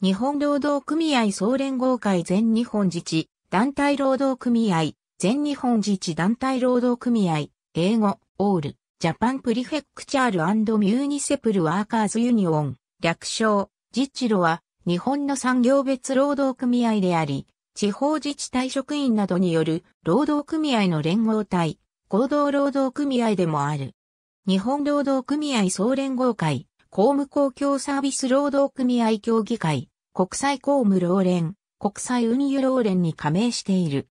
日本労働組合総連合会全日本自治団体労働組合全日本自治団体労働組合英語オールジャパンプリフェクチャールミューニセプルワーカーズユニオン略称ジチロは日本の産業別労働組合であり地方自治体職員などによる労働組合の連合体合同労働組合でもある日本労働組合総連合会公務公共サービス労働組合協議会、国際公務労連、国際運輸労連に加盟している。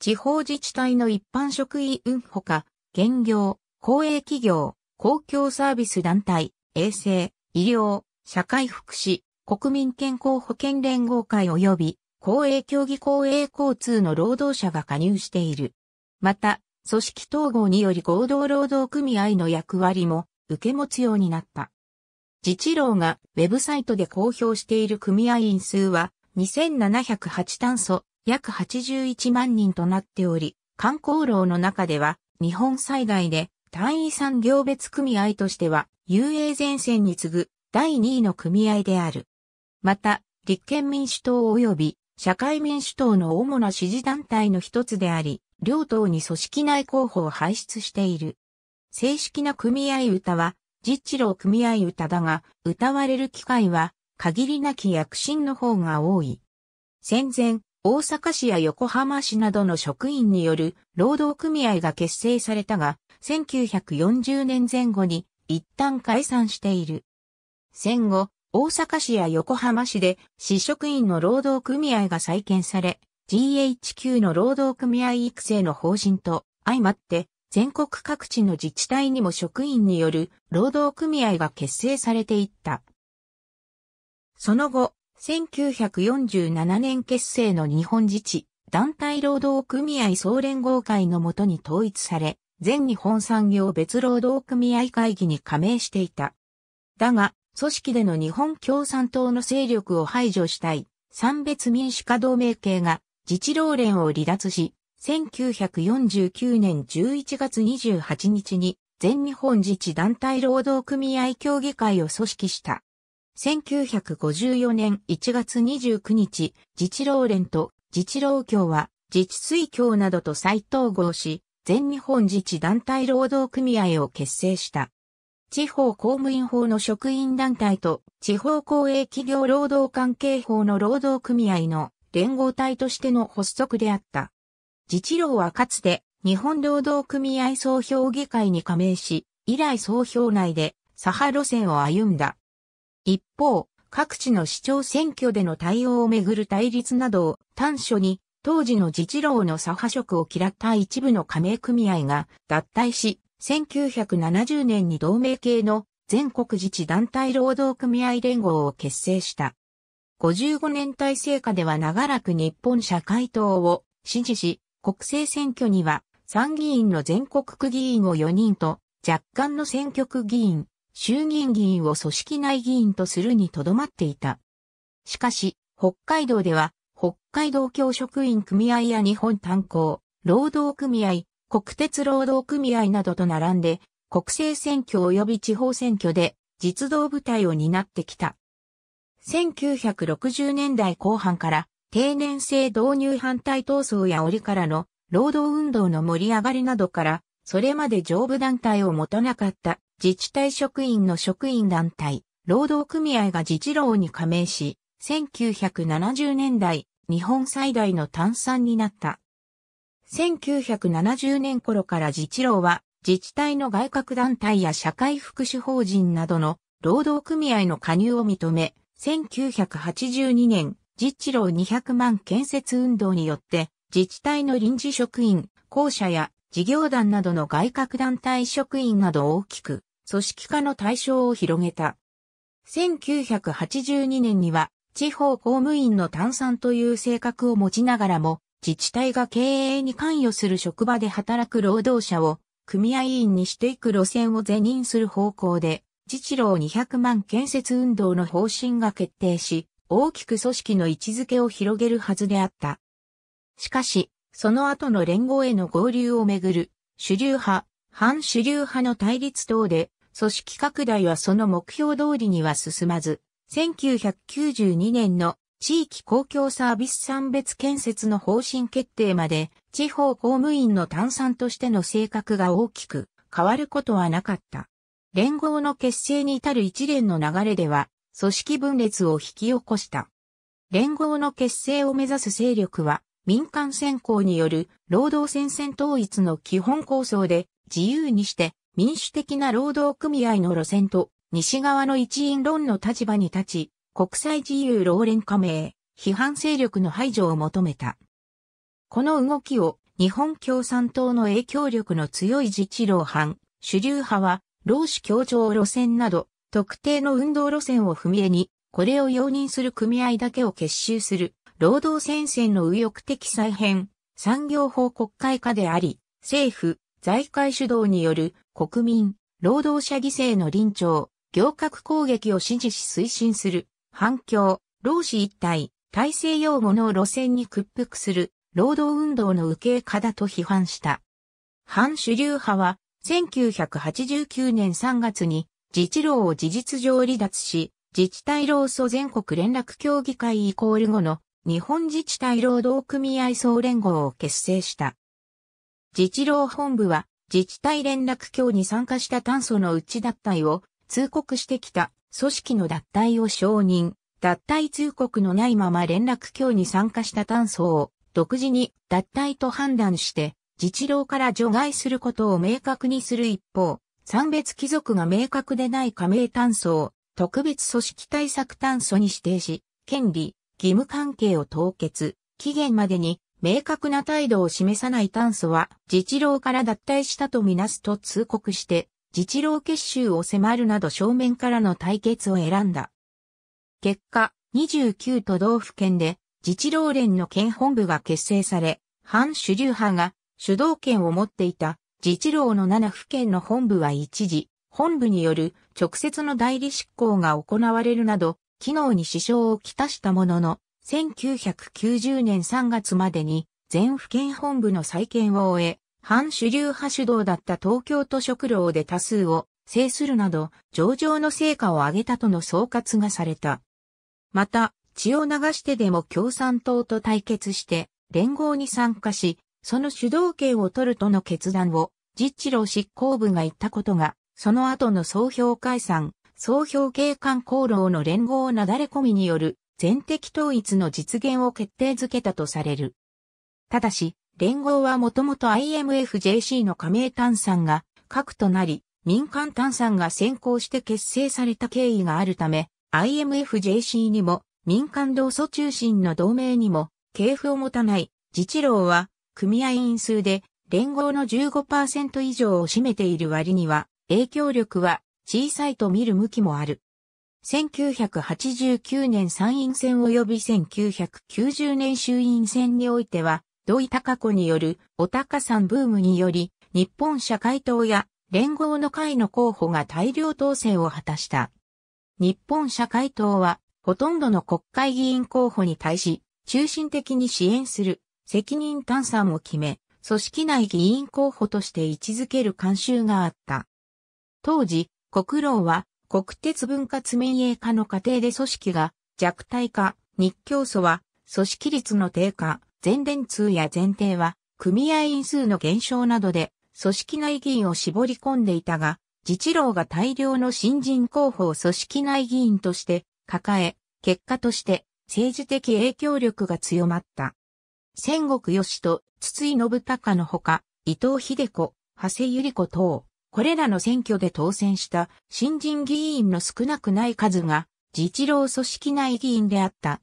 地方自治体の一般職員運ほか、現業、公営企業、公共サービス団体、衛生、医療、社会福祉、国民健康保険連合会及び公営協議公営交通の労働者が加入している。また、組織統合により合同労働組合の役割も受け持つようになった。自治労がウェブサイトで公表している組合員数は2708炭素約81万人となっており、観光労の中では日本最大で単位産業別組合としては遊泳前線に次ぐ第2位の組合である。また、立憲民主党及び社会民主党の主な支持団体の一つであり、両党に組織内候補を輩出している。正式な組合歌は、実地郎組合歌だが、歌われる機会は、限りなき躍進の方が多い。戦前、大阪市や横浜市などの職員による労働組合が結成されたが、1940年前後に一旦解散している。戦後、大阪市や横浜市で市職員の労働組合が再建され、GHQ の労働組合育成の方針と相まって全国各地の自治体にも職員による労働組合が結成されていった。その後、1947年結成の日本自治団体労働組合総連合会のもとに統一され、全日本産業別労働組合会議に加盟していた。だが、組織での日本共産党の勢力を排除したい、三別民主化同盟系が自治労連を離脱し、1949年11月28日に全日本自治団体労働組合協議会を組織した。1954年1月29日、自治労連と自治労協は自治水協などと再統合し、全日本自治団体労働組合を結成した。地方公務員法の職員団体と地方公営企業労働関係法の労働組合の連合体としての発足であった。自治労はかつて日本労働組合総評議会に加盟し、以来総評内で左派路線を歩んだ。一方、各地の市長選挙での対応をめぐる対立などを端緒に、当時の自治労の左派職を嫌った一部の加盟組合が脱退し、1970年に同盟系の全国自治団体労働組合連合を結成した。55年体制下では長らく日本社会党を支持し、国政選挙には参議院の全国区議員を4人と若干の選挙区議員、衆議院議員を組織内議員とするにとどまっていた。しかし、北海道では、北海道教職員組合や日本炭鉱、労働組合、国鉄労働組合などと並んで、国政選挙及び地方選挙で実動部隊を担ってきた。1960年代後半から定年制導入反対闘争や折からの労働運動の盛り上がりなどから、それまで上部団体を持たなかった自治体職員の職員団体、労働組合が自治労に加盟し、1970年代、日本最大の炭酸になった。1970年頃から自治労は、自治体の外郭団体や社会福祉法人などの労働組合の加入を認め、1982年、自治労200万建設運動によって、自治体の臨時職員、校舎や事業団などの外郭団体職員など大きく、組織化の対象を広げた。1982年には、地方公務員の炭酸という性格を持ちながらも、自治体が経営に関与する職場で働く労働者を組合員にしていく路線を是認する方向で、自治労200万建設運動の方針が決定し、大きく組織の位置づけを広げるはずであった。しかし、その後の連合への合流をめぐる、主流派、反主流派の対立等で、組織拡大はその目標通りには進まず、1992年の地域公共サービス産別建設の方針決定まで、地方公務員の炭酸としての性格が大きく変わることはなかった。連合の結成に至る一連の流れでは、組織分裂を引き起こした。連合の結成を目指す勢力は、民間選考による労働戦線統一の基本構想で、自由にして民主的な労働組合の路線と、西側の一員論の立場に立ち、国際自由労連加盟、批判勢力の排除を求めた。この動きを日本共産党の影響力の強い自治労派、主流派は、労使協調路線など特定の運動路線を踏み絵に、これを容認する組合だけを結集する、労働戦線の右翼的再編、産業法国会化であり、政府、財界主導による国民、労働者犠牲の臨調、行革攻撃を支持し推進する、反共、労使一体、体制用語の路線に屈服する、労働運動の受け化だと批判した。反主流派は、1989年3月に自治労を事実上離脱し、自治体労組全国連絡協議会イコール後の日本自治体労働組合総連合を結成した。自治労本部は自治体連絡協に参加した炭素のうち脱退を通告してきた組織の脱退を承認、脱退通告のないまま連絡協に参加した炭素を独自に脱退と判断して自治労から除外することを明確にする一方、産別貴族が明確でない加盟炭素を特別組織対策炭素に指定し、権利、義務関係を凍結、期限までに明確な態度を示さない炭素は自治労から脱退したとみなすと通告して、自治労結集を迫るなど正面からの対決を選んだ。結果、29都道府県で自治労連の県本部が結成され、反主流派が主導権を持っていた自治労の7府県の本部は一時、本部による直接の代理執行が行われるなど、機能に支障をきたしたものの、1990年3月までに全府県本部の再建を終え、反主流派主導だった東京都食労で多数を制するなど、上場の成果を上げたとの総括がされた。また、血を流してでも共産党と対決して、連合に参加し、その主導権を取るとの決断を、実地郎執行部が言ったことが、その後の総評解散、総評警官功労の連合なだれ込みによる全敵統一の実現を決定づけたとされる。ただし、連合はもともと IMFJC の加盟炭酸が核となり、民間炭酸が先行して結成された経緯があるため、IMFJC にも民間同祖中心の同盟にも、系譜を持たない、自治郎は組合員数で連合の15%以上を占めている割には影響力は小さいと見る向きもある。1989年参院選及び1990年衆院選においては、土井高子によるお高さんブームにより、日本社会党や連合の会の候補が大量当選を果たした。日本社会党は、ほとんどの国会議員候補に対し、中心的に支援する責任探査を決め、組織内議員候補として位置づける慣習があった。当時、国労は国鉄分割民営化の過程で組織が弱体化、日教組は組織率の低下、全電通や前提は組合員数の減少などで組織内議員を絞り込んでいたが、自治労が大量の新人候補を組織内議員として抱え、結果として政治的影響力が強まった。戦国義と筒井信孝のほか、伊藤秀子、長谷百合子等、これらの選挙で当選した新人議員の少なくない数が、自治労組織内議員であった。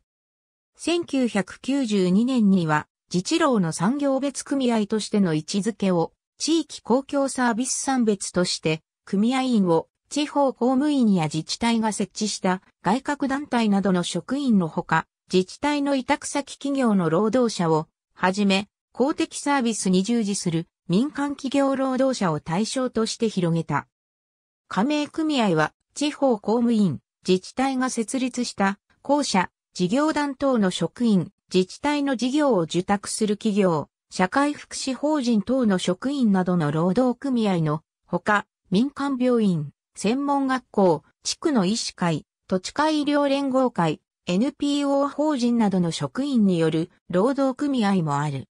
1992年には、自治労の産業別組合としての位置づけを、地域公共サービス産別として、組合員を地方公務員や自治体が設置した外郭団体などの職員のほか、自治体の委託先企業の労働者をはじめ、公的サービスに従事する民間企業労働者を対象として広げた。加盟組合は地方公務員、自治体が設立した公社、事業団等の職員、自治体の事業を受託する企業、社会福祉法人等の職員などの労働組合のほか、民間病院、専門学校、地区の医師会、土地会医療連合会、NPO 法人などの職員による労働組合もある。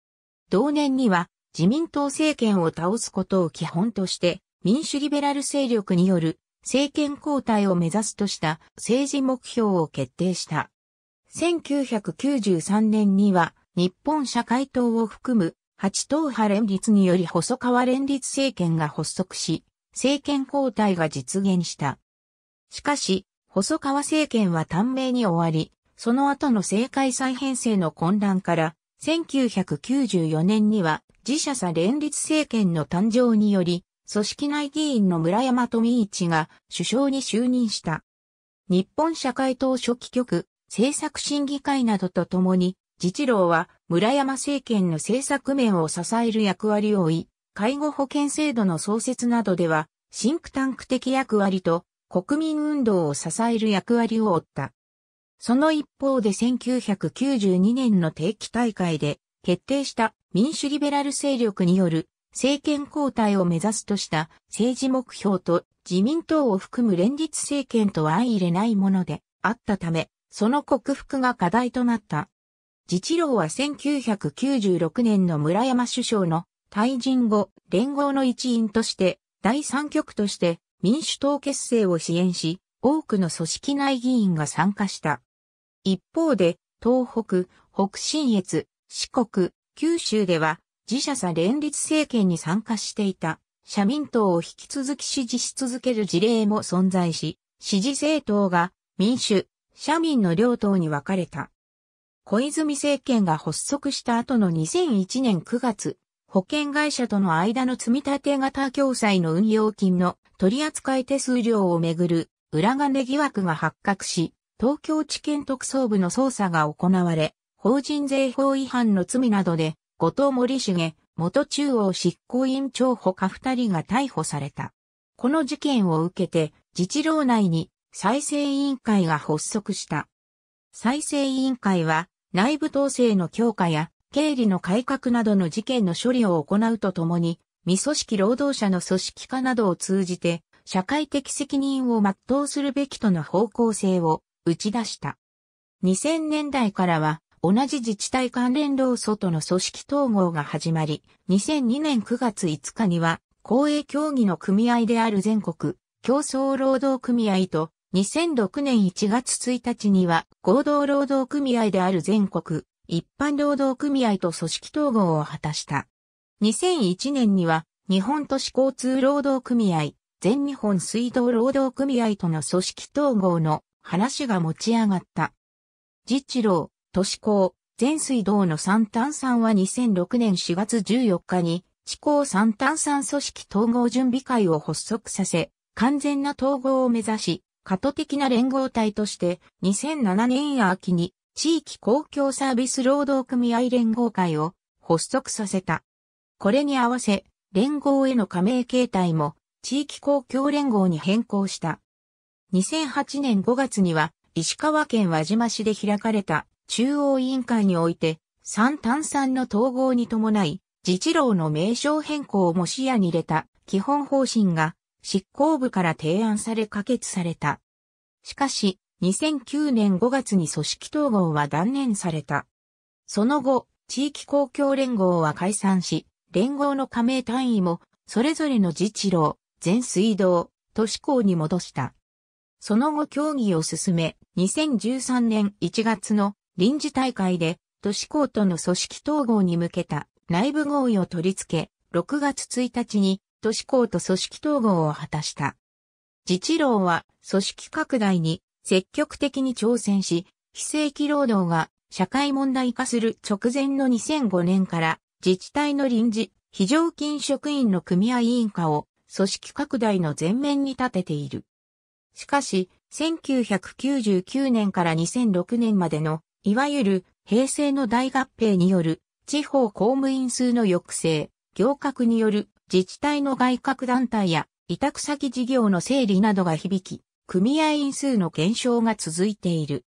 同年には自民党政権を倒すことを基本として民主リベラル勢力による政権交代を目指すとした政治目標を決定した。1993年には日本社会党を含む8党派連立により細川連立政権が発足し、政権交代が実現した。しかし、細川政権は短命に終わり、その後の政界再編成の混乱から、1994年には自社さ連立政権の誕生により、組織内議員の村山富一が首相に就任した。日本社会党初期局、政策審議会などとともに、自治郎は村山政権の政策面を支える役割を負い、介護保険制度の創設などでは、シンクタンク的役割と国民運動を支える役割を負った。その一方で1992年の定期大会で決定した民主リベラル勢力による政権交代を目指すとした政治目標と自民党を含む連立政権とは相入れないものであったため、その克服が課題となった。自治郎は1996年の村山首相の退陣後、連合の一員として、第三局として民主党結成を支援し、多くの組織内議員が参加した。一方で、東北、北信越、四国、九州では、自社さ連立政権に参加していた、社民党を引き続き支持し続ける事例も存在し、支持政党が民主、社民の両党に分かれた。小泉政権が発足した後の2001年9月、保険会社との間の積立型共済の運用金の取扱手数料をめぐる裏金疑惑が発覚し、東京地検特捜部の捜査が行われ、法人税法違反の罪などで、後藤森重、元中央執行委員長補か二人が逮捕された。この事件を受けて、自治労内に再生委員会が発足した。再生委員会は、内部統制の強化や、経理の改革などの事件の処理を行うとともに、未組織労働者の組織化などを通じて、社会的責任を全うするべきとの方向性を打ち出した。2000年代からは、同じ自治体関連労組との組織統合が始まり、2002年9月5日には、公営協議の組合である全国競争労働組合と、2006年1月1日には合同労働組合である全国一般労働組合と組織統合を果たした。2001年には日本都市交通労働組合、全日本水道労働組合との組織統合の話が持ち上がった。実地労、都市交、全水道の三炭酸は2006年4月14日に地高三炭酸組織統合準備会を発足させ、完全な統合を目指し、過渡的な連合体として2007年秋に地域公共サービス労働組合連合会を発足させた。これに合わせ、連合への加盟形態も地域公共連合に変更した。2008年5月には、石川県輪島市で開かれた中央委員会において、三炭酸の統合に伴い、自治労の名称変更も視野に入れた基本方針が執行部から提案され可決された。しかし、2009年5月に組織統合は断念された。その後、地域公共連合は解散し、連合の加盟単位も、それぞれの自治労、全水道、都市港に戻した。その後協議を進め、2013年1月の臨時大会で、都市港との組織統合に向けた内部合意を取り付け、6月1日に都市港と組織統合を果たした。自治労は組織拡大に積極的に挑戦し、非正規労働が社会問題化する直前の2005年から自治体の臨時、非常勤職員の組合委員化を組織拡大の前面に立てている。しかし、1999年から2006年までの、いわゆる平成の大合併による地方公務員数の抑制、行革による自治体の外郭団体や委託先事業の整理などが響き、組合員数の減少が続いている。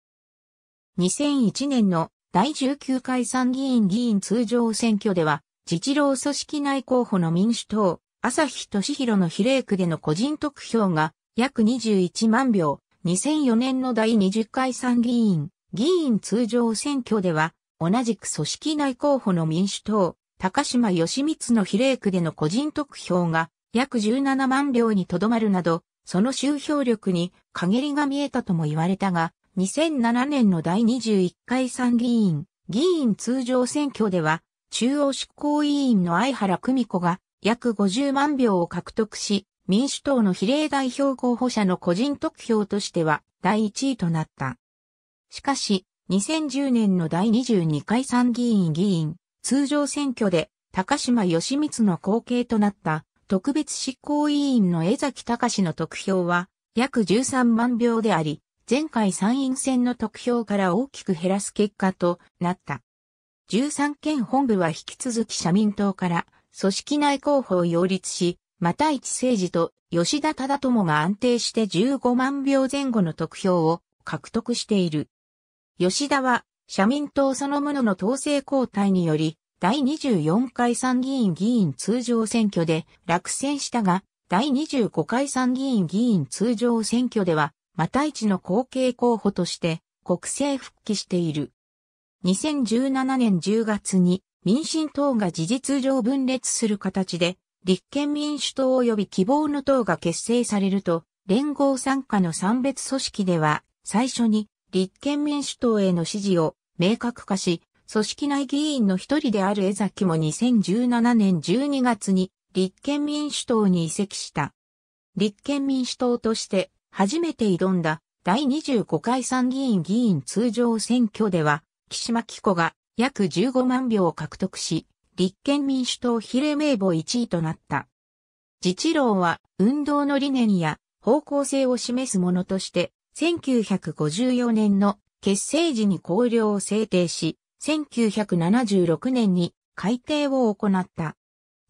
2001年の第19回参議院議員通常選挙では、自治労組織内候補の民主党、朝日俊弘の比例区での個人得票が約21万票、2004年の第20回参議院、議員通常選挙では、同じく組織内候補の民主党、高島義光の比例区での個人得票が約17万票にとどまるなど、その集票力に陰りが見えたとも言われたが、2007年の第21回参議院、議員通常選挙では、中央執行委員の相原久美子が約50万票を獲得し、民主党の比例代表候補者の個人得票としては第1位となった。しかし、2010年の第22回参議院議員通常選挙で高島義光の後継となった特別執行委員の江崎隆の得票は約13万票であり、前回参院選の得票から大きく減らす結果となった。13県本部は引き続き社民党から組織内候補を擁立し、また一政治と吉田忠友が安定して15万票前後の得票を獲得している。吉田は社民党そのものの統制交代により、第24回参議院議員通常選挙で落選したが、第25回参議院議員通常選挙ではまた一の後継候補として国政復帰している。2017年10月に民進党が事実上分裂する形で立憲民主党及び希望の党が結成されると連合参加の三別組織では最初に立憲民主党への支持を明確化し組織内議員の一人である江崎も2017年12月に立憲民主党に移籍した。立憲民主党として初めて挑んだ第25回参議院議員通常選挙では、岸巻子が約15万票を獲得し、立憲民主党比例名簿1位となった。自治郎は運動の理念や方向性を示すものとして、1954年の結成時に綱領を制定し、1976年に改定を行った。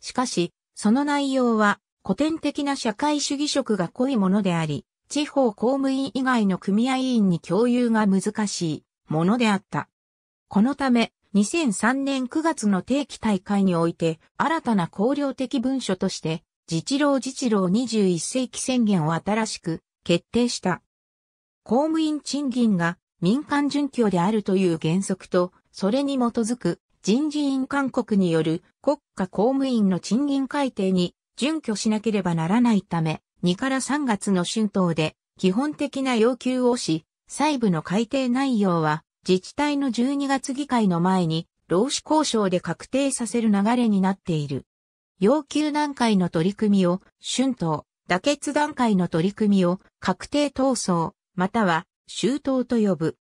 しかし、その内容は古典的な社会主義色が濃いものであり、地方公務員以外の組合員に共有が難しいものであった。このため、2003年9月の定期大会において、新たな考慮的文書として、自治労自治労21世紀宣言を新しく決定した。公務員賃金が民間準拠であるという原則と、それに基づく人事院勧告による国家公務員の賃金改定に準拠しなければならないため、2から3月の春闘で基本的な要求をし、細部の改定内容は自治体の12月議会の前に労使交渉で確定させる流れになっている。要求段階の取り組みを春闘、妥結段階の取り組みを確定闘争、または周闘と呼ぶ。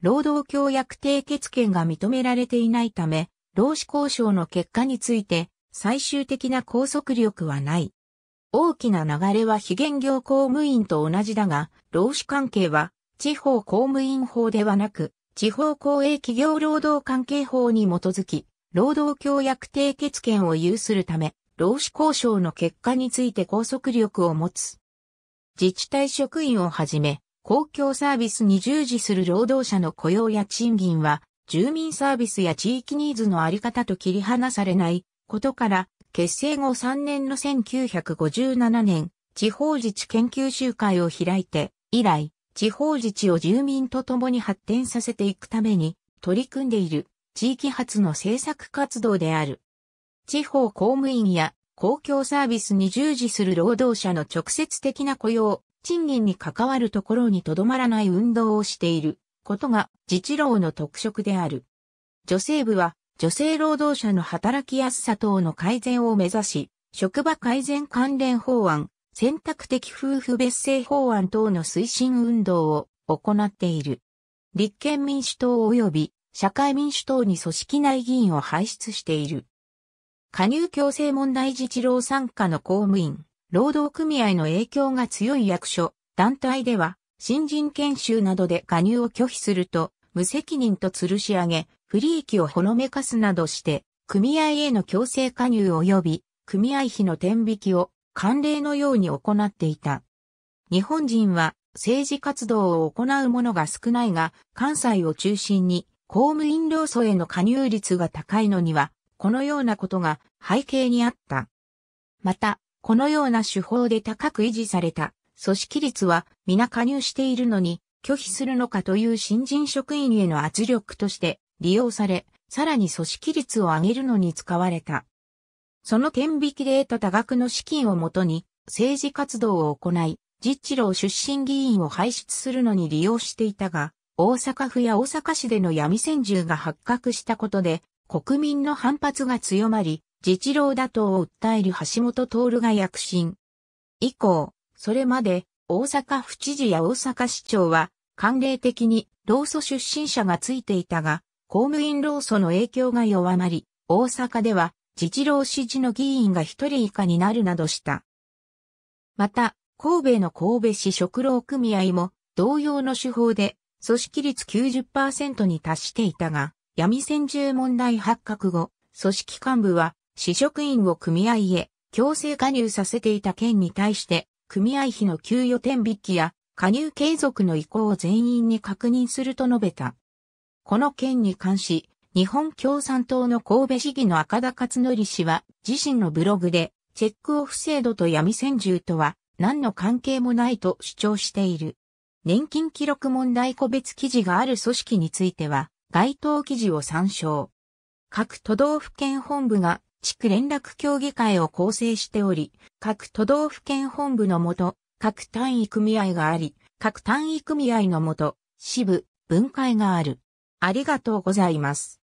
労働協約締結権が認められていないため、労使交渉の結果について最終的な拘束力はない。大きな流れは非現業公務員と同じだが、労使関係は地方公務員法ではなく、地方公営企業労働関係法に基づき、労働協約締結権を有するため、労使交渉の結果について拘束力を持つ。自治体職員をはじめ、公共サービスに従事する労働者の雇用や賃金は、住民サービスや地域ニーズのあり方と切り離されないことから、結成後3年の1957年、地方自治研究集会を開いて、以来、地方自治を住民と共に発展させていくために取り組んでいる地域発の政策活動である。地方公務員や公共サービスに従事する労働者の直接的な雇用、賃金に関わるところにとどまらない運動をしていることが自治労の特色である。女性部は女性労働者の働きやすさ等の改善を目指し、職場改善関連法案、選択的夫婦別姓法案等の推進運動を行っている。立憲民主党及び社会民主党に組織内議員を輩出している。加入強制問題自治労参加の公務員、労働組合の影響が強い役所、団体では、新人研修などで加入を拒否すると、無責任と吊るし上げ、不利益をほのめかすなどして、組合への強制加入及び、組合費の転引きを慣例のように行っていた。日本人は政治活動を行う者が少ないが、関西を中心に公務員労組への加入率が高いのには、このようなことが背景にあった。また、このような手法で高く維持された組織率は皆加入しているのに拒否するのかという新人職員への圧力として利用され、さらに組織率を上げるのに使われた。その天引きで得た多額の資金をもとに政治活動を行い、実地郎出身議員を輩出するのに利用していたが、大阪府や大阪市での闇戦銃が発覚したことで、国民の反発が強まり、自治郎打倒を訴える橋本徹が躍進。以降、それまで大阪府知事や大阪市長は慣例的に老祖出身者がついていたが、公務員労組の影響が弱まり、大阪では自治労支持の議員が一人以下になるなどした。また、神戸の神戸市食労組合も同様の手法で組織率90%に達していたが、闇専従問題発覚後、組織幹部は市職員を組合へ強制加入させていた件に対して、組合費の給与転引きや加入継続の意向を全員に確認すると述べた。この件に関し、日本共産党の神戸市議の赤田勝則氏は、自身のブログで、チェックオフ制度と闇専従とは、何の関係もないと主張している。年金記録問題個別記事がある組織については、該当記事を参照。各都道府県本部が地区連絡協議会を構成しており、各都道府県本部のもと、各単位組合があり、各単位組合のもと、支部、分会がある。ありがとうございます。